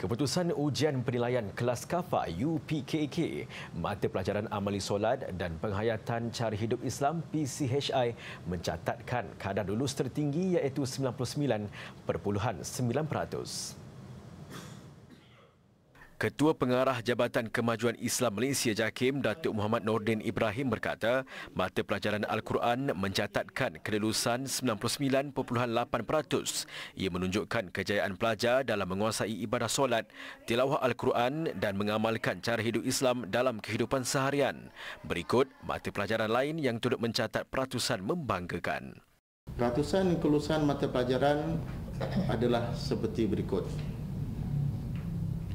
Keputusan ujian penilaian kelas KAFA UPKK, mata pelajaran amali solat dan penghayatan cara hidup Islam PCHI mencatatkan kadar lulus tertinggi iaitu 99.9%. Ketua Pengarah Jabatan Kemajuan Islam Malaysia JAKIM Datuk Muhammad Nordin Ibrahim berkata mata pelajaran Al-Quran mencatatkan kelulusan 99.8%. Ia menunjukkan kejayaan pelajar dalam menguasai ibadah solat, tilawah Al-Quran dan mengamalkan cara hidup Islam dalam kehidupan seharian. Berikut mata pelajaran lain yang turut mencatat peratusan membanggakan. Peratusan kelulusan mata pelajaran adalah seperti berikut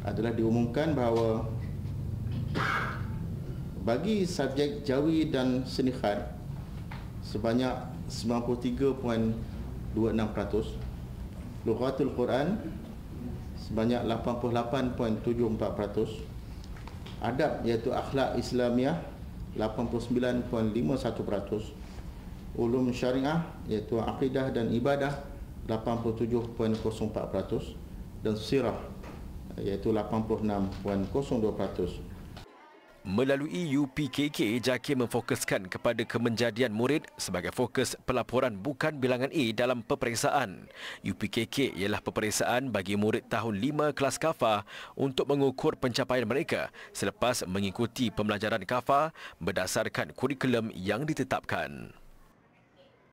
adalah diumumkan bahawa bagi subjek jawi dan seni khat sebanyak 93.26% lughatul quran sebanyak 88.74% adab iaitu akhlak islamiah 89.51% ulum syariah iaitu akidah dan ibadah 87.04% dan sirah iaitu 86.02%. Melalui UPKK, Jaki memfokuskan kepada kemenjadian murid sebagai fokus pelaporan bukan bilangan A dalam peperiksaan. UPKK ialah peperiksaan bagi murid tahun 5 kelas KAFA untuk mengukur pencapaian mereka selepas mengikuti pembelajaran KAFA berdasarkan kurikulum yang ditetapkan.